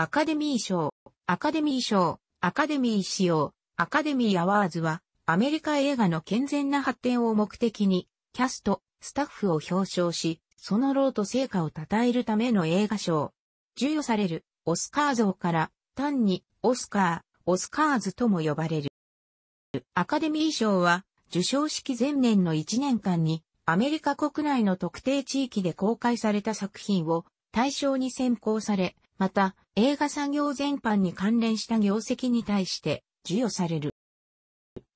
アカデミー賞、アカデミー賞、アカデミー仕様、アカデミーアワーズは、アメリカ映画の健全な発展を目的に、キャスト、スタッフを表彰し、その労と成果を称えるための映画賞。授与される、オスカー像から、単に、オスカー、オスカーズとも呼ばれる。アカデミー賞は、受賞式前年の1年間に、アメリカ国内の特定地域で公開された作品を対象に選考され、また、映画産業全般に関連した業績に対して授与される。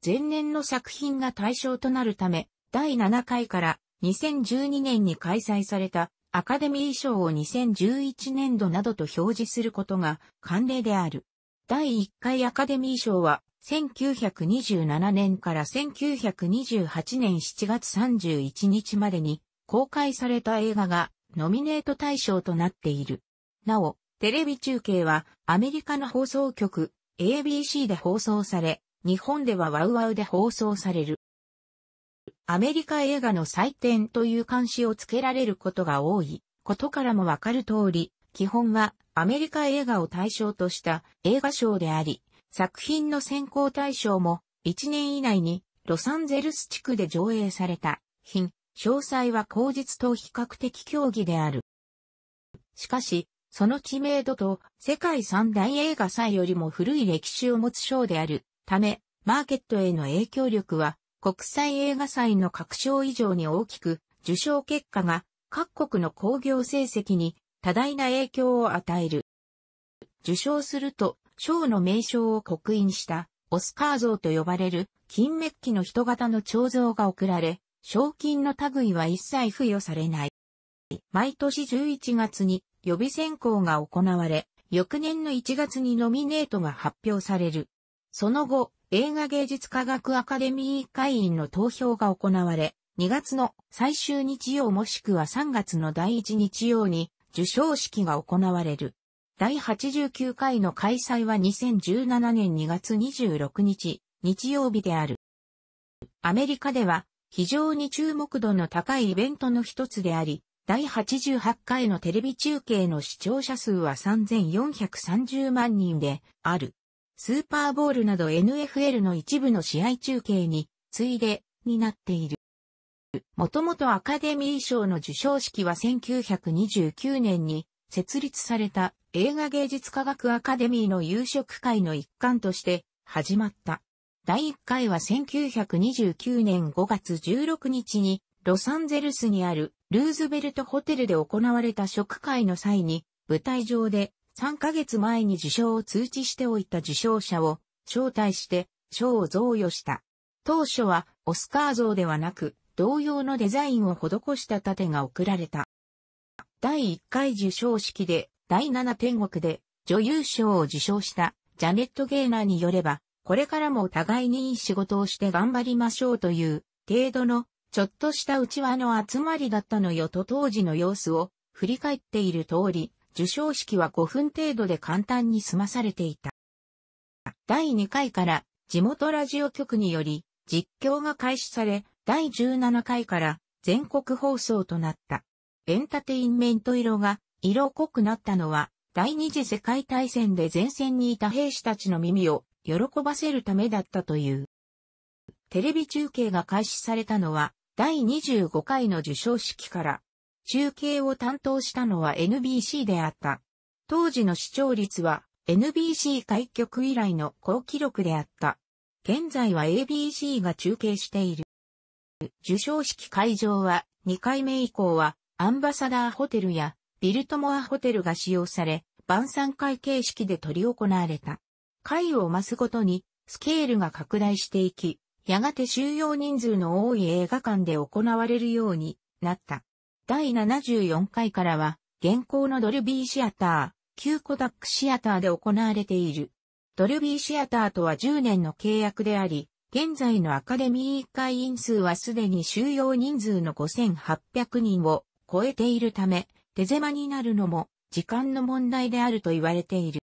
前年の作品が対象となるため、第7回から2012年に開催されたアカデミー賞を2011年度などと表示することが慣例である。第1回アカデミー賞は1927年から1928年7月31日までに公開された映画がノミネート対象となっている。なお、テレビ中継はアメリカの放送局 ABC で放送され、日本ではワウワウで放送される。アメリカ映画の祭典という監視をつけられることが多いことからもわかる通り、基本はアメリカ映画を対象とした映画賞であり、作品の選考対象も1年以内にロサンゼルス地区で上映された品、詳細は口実と比較的競技である。しかし、その知名度と世界三大映画祭よりも古い歴史を持つ賞であるため、マーケットへの影響力は国際映画祭の各賞以上に大きく、受賞結果が各国の興行成績に多大な影響を与える。受賞すると、賞の名称を刻印したオスカー像と呼ばれる金メッキの人型の彫像が贈られ、賞金の類は一切付与されない。毎年11月に予備選考が行われ、翌年の1月にノミネートが発表される。その後、映画芸術科学アカデミー会員の投票が行われ、2月の最終日曜もしくは3月の第1日曜に受賞式が行われる。第89回の開催は2017年2月26日、日曜日である。アメリカでは非常に注目度の高いイベントの一つであり、第88回のテレビ中継の視聴者数は3430万人である。スーパーボールなど NFL の一部の試合中継についでになっている。もともとアカデミー賞の授賞式は1929年に設立された映画芸術科学アカデミーの夕食会の一環として始まった。第1回は1929年5月16日にロサンゼルスにあるルーズベルトホテルで行われた食会の際に、舞台上で3ヶ月前に受賞を通知しておいた受賞者を招待して賞を贈与した。当初はオスカー像ではなく同様のデザインを施した盾が贈られた。第1回受賞式で第7天国で女優賞を受賞したジャネット・ゲーナーによれば、これからも互いにいい仕事をして頑張りましょうという程度のちょっとした内輪の集まりだったのよと当時の様子を振り返っている通り、受賞式は5分程度で簡単に済まされていた。第2回から地元ラジオ局により実況が開始され、第17回から全国放送となった。エンターテインメント色が色濃くなったのは、第二次世界大戦で前線にいた兵士たちの耳を喜ばせるためだったという。テレビ中継が開始されたのは、第25回の受賞式から、中継を担当したのは NBC であった。当時の視聴率は NBC 開局以来の高記録であった。現在は ABC が中継している。受賞式会場は2回目以降はアンバサダーホテルやビルトモアホテルが使用され、晩餐会形式で取り行われた。回を増すごとにスケールが拡大していき、やがて収容人数の多い映画館で行われるようになった。第74回からは、現行のドルビーシアター、旧コダックシアターで行われている。ドルビーシアターとは10年の契約であり、現在のアカデミー会員数はすでに収容人数の5800人を超えているため、手狭になるのも時間の問題であると言われている。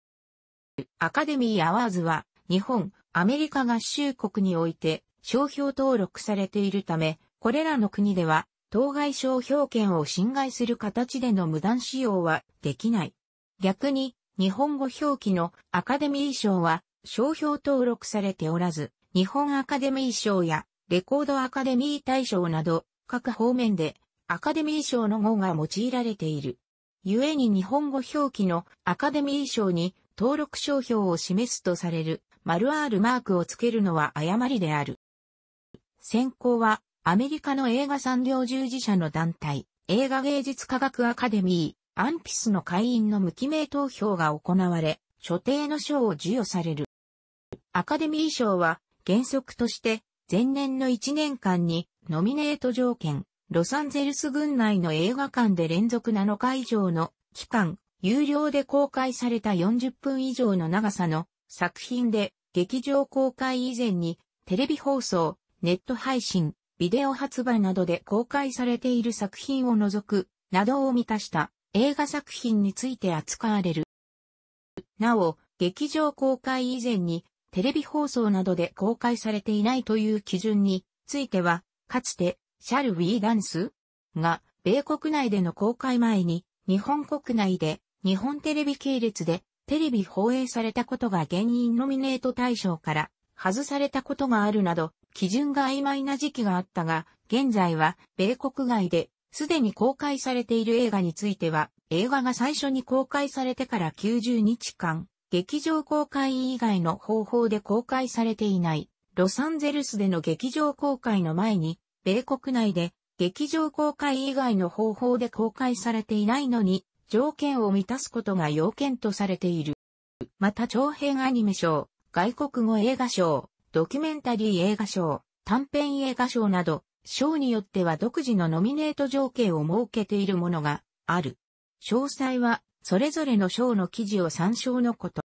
アカデミーアワーズは日本、アメリカ合衆国において商標登録されているため、これらの国では、当該商標権を侵害する形での無断使用はできない。逆に、日本語表記のアカデミー賞は商標登録されておらず、日本アカデミー賞やレコードアカデミー大賞など各方面でアカデミー賞の語が用いられている。故に日本語表記のアカデミー賞に登録商標を示すとされる丸 R マークをつけるのは誤りである。先行は、アメリカの映画産業従事者の団体、映画芸術科学アカデミー、アンピスの会員の無記名投票が行われ、所定の賞を授与される。アカデミー賞は、原則として、前年の1年間に、ノミネート条件、ロサンゼルス郡内の映画館で連続7日以上の期間、有料で公開された40分以上の長さの作品で劇場公開以前にテレビ放送、ネット配信、ビデオ発売などで公開されている作品を除く、などを満たした映画作品について扱われる。なお、劇場公開以前にテレビ放送などで公開されていないという基準については、かつて、シャル・ウィー・ダンスが、米国内での公開前に、日本国内で、日本テレビ系列でテレビ放映されたことが原因ノミネート対象から外されたことがあるなど、基準が曖昧な時期があったが、現在は米国外ですでに公開されている映画については、映画が最初に公開されてから90日間、劇場公開以外の方法で公開されていない、ロサンゼルスでの劇場公開の前に、米国内で劇場公開以外の方法で公開されていないのに、条件を満たすことが要件とされている。また長編アニメ賞、外国語映画賞、ドキュメンタリー映画賞、短編映画賞など、賞によっては独自のノミネート条件を設けているものがある。詳細は、それぞれの賞の記事を参照のこと。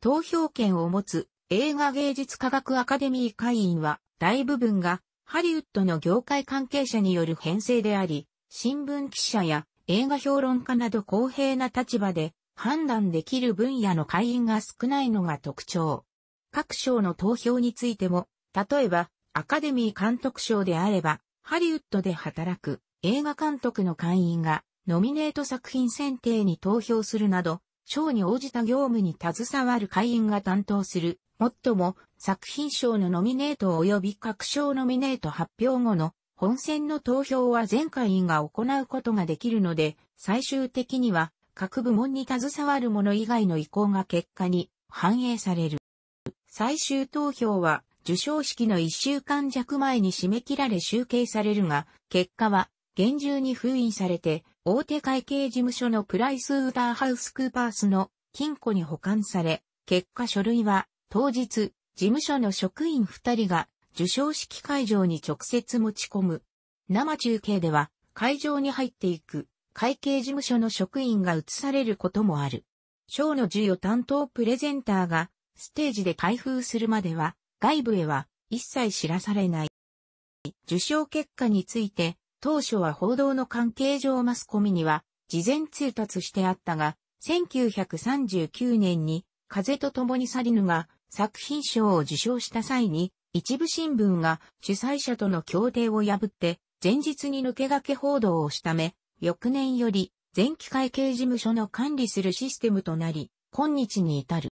投票権を持つ映画芸術科学アカデミー会員は、大部分がハリウッドの業界関係者による編成であり、新聞記者や映画評論家など公平な立場で判断できる分野の会員が少ないのが特徴。各賞の投票についても、例えば、アカデミー監督賞であれば、ハリウッドで働く映画監督の会員がノミネート作品選定に投票するなど、賞に応じた業務に携わる会員が担当する、もっとも作品賞のノミネート及び各賞ノミネート発表後の本選の投票は全会員が行うことができるので、最終的には各部門に携わる者以外の意向が結果に反映される。最終投票は受賞式の1週間弱前に締め切られ集計されるが、結果は厳重に封印されて、大手会計事務所のプライスウーターハウスクーパースの金庫に保管され、結果書類は当日、事務所の職員2人が受賞式会場に直接持ち込む。生中継では、会場に入っていく、会計事務所の職員が映されることもある。賞の授与担当プレゼンターが、ステージで開封するまでは、外部へは一切知らされない。受賞結果について、当初は報道の関係上マスコミには、事前通達してあったが、1939年に、風と共に去りぬが作品賞を受賞した際に、一部新聞が主催者との協定を破って前日に抜け駆け報道をしため、翌年より前期会計事務所の管理するシステムとなり、今日に至る。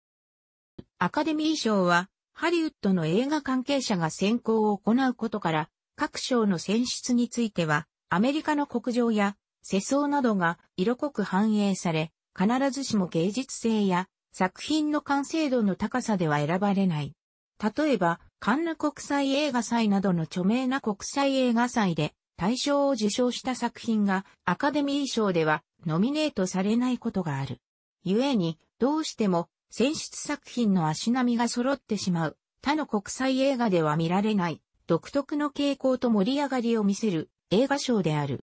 アカデミー賞は、ハリウッドの映画関係者が選考を行うことから、各賞の選出については、アメリカの国情や世相などが色濃く反映され、必ずしも芸術性や作品の完成度の高さでは選ばれない。例えば、カンヌ国際映画祭などの著名な国際映画祭で大賞を受賞した作品がアカデミー賞ではノミネートされないことがある。故に、どうしても選出作品の足並みが揃ってしまう、他の国際映画では見られない、独特の傾向と盛り上がりを見せる映画賞である。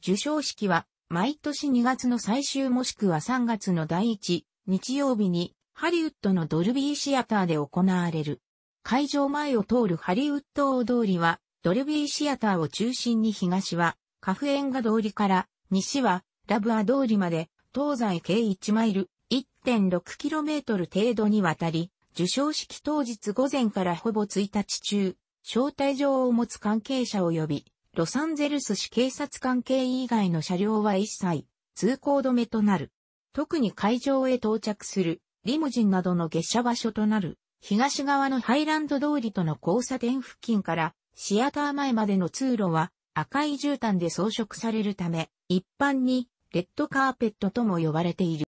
受賞式は毎年2月の最終もしくは3月の第1日曜日にハリウッドのドルビーシアターで行われる。会場前を通るハリウッド大通りは、ドルビーシアターを中心に東は、カフエンガ通りから、西は、ラブア通りまで、東西計1マイル、1.6km 程度にわたり、受賞式当日午前からほぼ1日中、招待状を持つ関係者及び、ロサンゼルス市警察関係以外の車両は一切、通行止めとなる。特に会場へ到着するリムジンなどの下車場所となる、東側のハイランド通りとの交差点付近から、シアター前までの通路は赤い絨毯で装飾されるため、一般にレッドカーペットとも呼ばれている。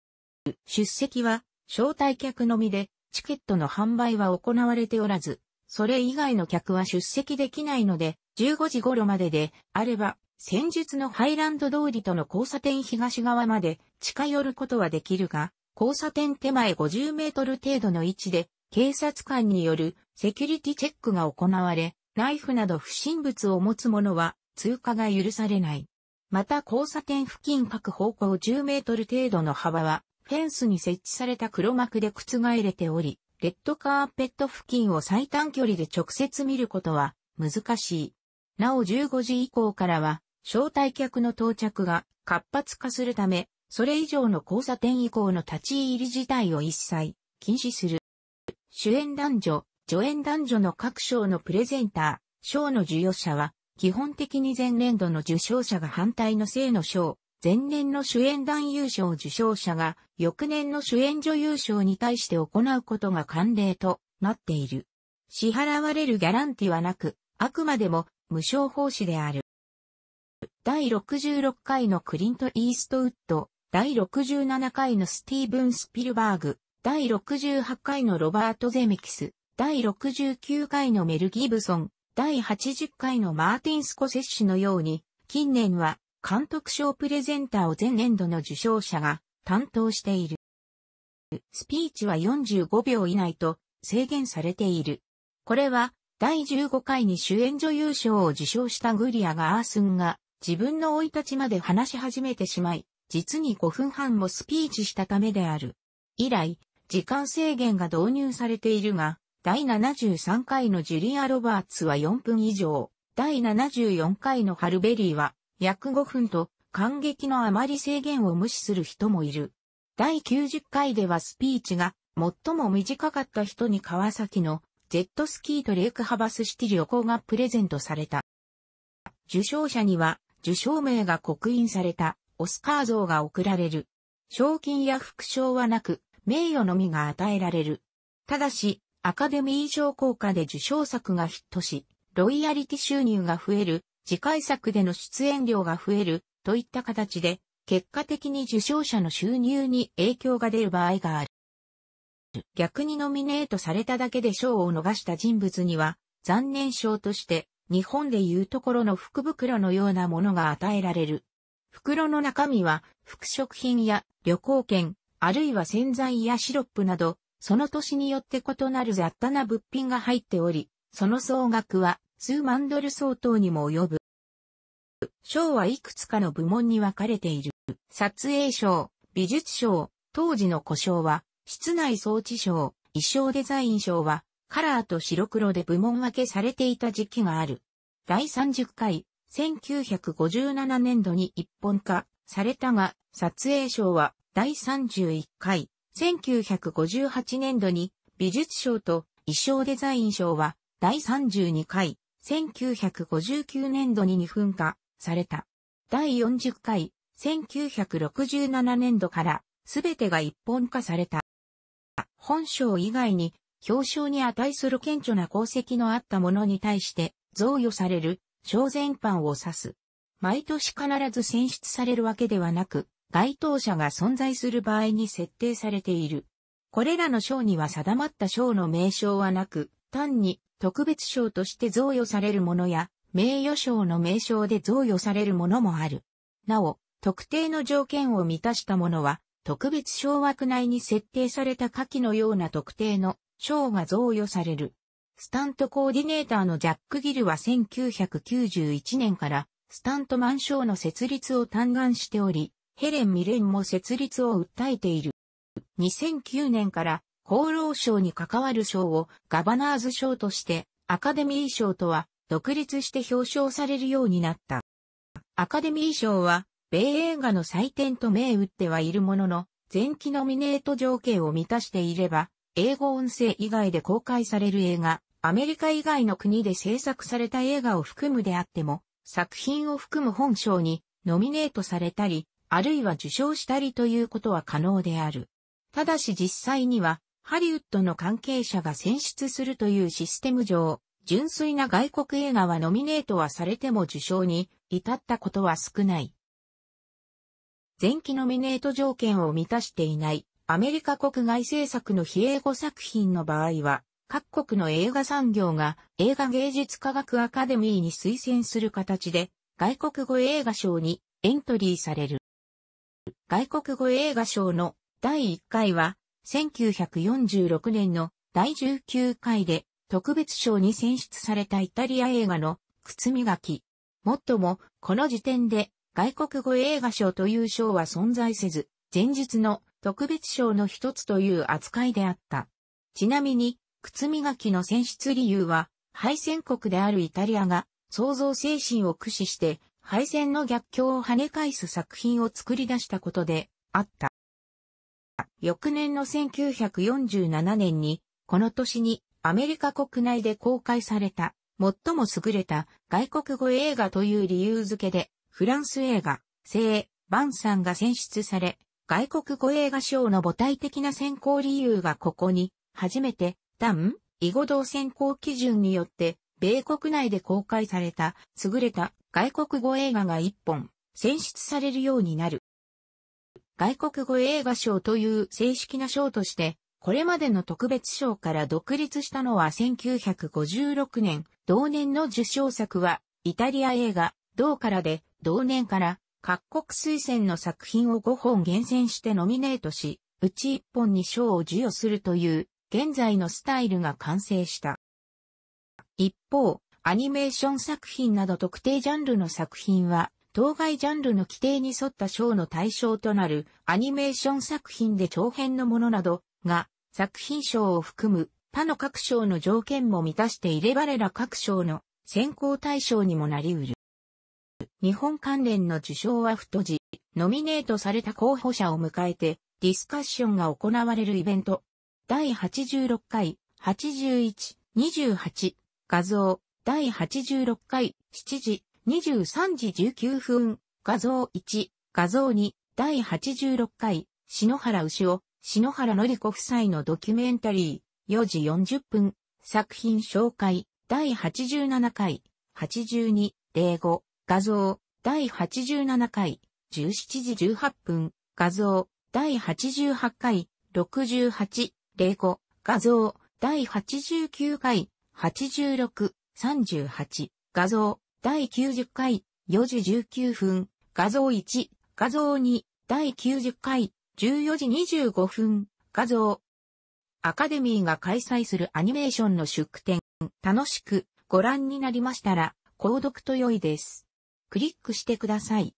出席は招待客のみで、チケットの販売は行われておらず、それ以外の客は出席できないので、15時頃までであれば、先日のハイランド通りとの交差点東側まで近寄ることはできるが、交差点手前50メートル程度の位置で、警察官によるセキュリティチェックが行われ、ナイフなど不審物を持つ者は通過が許されない。また交差点付近各方向10メートル程度の幅は、フェンスに設置された黒幕で覆れており、レッドカーペット付近を最短距離で直接見ることは難しい。なお15時以降からは、招待客の到着が活発化するため、それ以上の交差点以降の立ち入り自体を一切禁止する。主演男女、助演男女の各賞のプレゼンター、賞の授与者は、基本的に前年度の受賞者が反対の性の賞、前年の主演男優賞受賞者が、翌年の主演女優賞に対して行うことが慣例となっている。支払われるギャランティはなく、あくまでも無償奉仕である。第66回のクリント・イーストウッド、第67回のスティーブン・スピルバーグ、第68回のロバート・ゼメキス、第69回のメル・ギブソン、第80回のマーティン・スコセッシのように、近年は監督賞プレゼンターを前年度の受賞者が担当している。スピーチは45秒以内と制限されている。これは第15回に主演女優賞を受賞したグリアがアースンが自分の生い立ちまで話し始めてしまい、実に5分半もスピーチしたためである。以来、時間制限が導入されているが、第73回のジュリア・ロバーツは4分以上、第74回のハルベリーは約5分と、感激のあまり制限を無視する人もいる。第90回ではスピーチが最も短かった人に川崎のジェットスキーとレイクハバスシティ旅行がプレゼントされた。受賞者には受賞名が刻印されたオスカー像が贈られる。賞金や副賞はなく、名誉のみが与えられる。ただし、アカデミー賞効果で受賞作がヒットし、ロイヤリティ収入が増える、次回作での出演料が増える、といった形で、結果的に受賞者の収入に影響が出る場合がある。逆にノミネートされただけで賞を逃した人物には、残念賞として、日本でいうところの福袋のようなものが与えられる。袋の中身は、服食品や旅行券、あるいは洗剤やシロップなど、その年によって異なる雑多な物品が入っており、その総額は数万ドル相当にも及ぶ。賞はいくつかの部門に分かれている。撮影賞、美術賞、当時の故障は、室内装置賞、衣装デザイン賞は、カラーと白黒で部門分けされていた時期がある。第30回1957年度に一本化されたが、撮影賞は第31回、1958年度に美術賞と衣装デザイン賞は第32回、1959年度に二分化された。第40回、1967年度からすべてが一本化された。本賞以外に表彰に値する顕著な功績のあったものに対して贈与される小全般を指す。毎年必ず選出されるわけではなく、該当者が存在する場合に設定されている。これらの賞には定まった賞の名称はなく、単に特別賞として贈与されるものや、名誉賞の名称で贈与されるものもある。なお、特定の条件を満たしたものは、特別賞枠内に設定された下記のような特定の賞が贈与される。スタントコーディネーターのジャック・ギルは1991年からスタントマンショーの設立を嘆願しており、ヘレン・ミレンも設立を訴えている。2009年から厚労省に関わる賞をガバナーズ賞としてアカデミー賞とは独立して表彰されるようになった。アカデミー賞は米映画の祭典と銘打ってはいるものの、前期ノミネート条件を満たしていれば、英語音声以外で公開される映画、アメリカ以外の国で制作された映画を含むであっても、作品を含む本賞にノミネートされたり、あるいは受賞したりということは可能である。ただし実際には、ハリウッドの関係者が選出するというシステム上、純粋な外国映画はノミネートはされても受賞に至ったことは少ない。前期ノミネート条件を満たしていないアメリカ国外政作の非英語作品の場合は、各国の映画産業が映画芸術科学アカデミーに推薦する形で外国語映画賞にエントリーされる。外国語映画賞の第1回は1946年の第19回で特別賞に選出されたイタリア映画の靴磨き。もっとも、この時点で外国語映画賞という賞は存在せず、前日の特別賞の一つという扱いであった。ちなみに、靴磨きの選出理由は、敗戦国であるイタリアが、創造精神を駆使して、敗戦の逆境を跳ね返す作品を作り出したことで、あった。翌年の1947年に、この年にアメリカ国内で公開された、最も優れた外国語映画という理由付けで、フランス映画、聖、バンさんが選出され、外国語映画賞の母体的な選考理由がここに、初めて単、囲碁同選考基準によって、米国内で公開された、優れた外国語映画が一本、選出されるようになる。外国語映画賞という正式な賞として、これまでの特別賞から独立したのは1956年、同年の受賞作は、イタリア映画、同からで、同年から、各国推薦の作品を5本厳選してノミネートし、うち1本に賞を授与するという現在のスタイルが完成した。一方、アニメーション作品など特定ジャンルの作品は、当該ジャンルの規定に沿った賞の対象となるアニメーション作品で長編のものなどが作品賞を含む他の各賞の条件も満たしていればれら各賞の選考対象にもなりうる。日本関連の受賞は太字、ノミネートされた候補者を迎えてディスカッションが行われるイベント、第86回、81、28、画像、第86回、7時、23時19分、画像1、画像2、第86回、篠原牛尾、篠原のり子夫妻のドキュメンタリー、4時40分、作品紹介、第87回、82、05、画像、第87回、17時18分、画像、第88回、68、05、画像、第89回、86、38、画像、第90回、4時19分、画像1、画像2、第90回、14時25分、画像。アカデミーが開催するアニメーションの出展、楽しくご覧になりましたら、購読と良いです。クリックしてください。